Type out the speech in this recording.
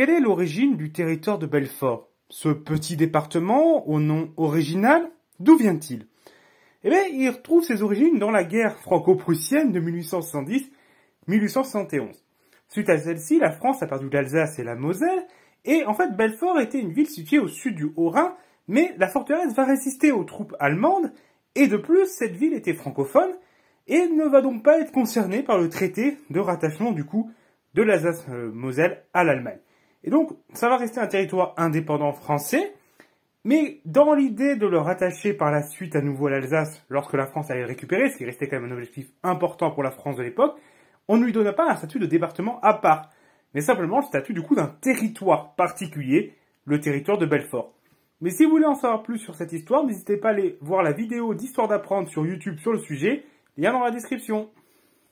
Quelle est l'origine du territoire de Belfort Ce petit département, au nom original, d'où vient-il Eh bien, il retrouve ses origines dans la guerre franco-prussienne de 1870-1871. Suite à celle-ci, la France a perdu l'Alsace et la Moselle, et en fait, Belfort était une ville située au sud du Haut-Rhin, mais la forteresse va résister aux troupes allemandes, et de plus, cette ville était francophone, et ne va donc pas être concernée par le traité de rattachement du coup de l'Alsace-Moselle à l'Allemagne. Et donc, ça va rester un territoire indépendant français, mais dans l'idée de le rattacher par la suite à nouveau à l'Alsace lorsque la France allait le récupérer, ce qui restait quand même un objectif important pour la France de l'époque, on ne lui donna pas un statut de département à part, mais simplement le statut du coup d'un territoire particulier, le territoire de Belfort. Mais si vous voulez en savoir plus sur cette histoire, n'hésitez pas à aller voir la vidéo d'Histoire d'apprendre sur YouTube sur le sujet, lien dans la description.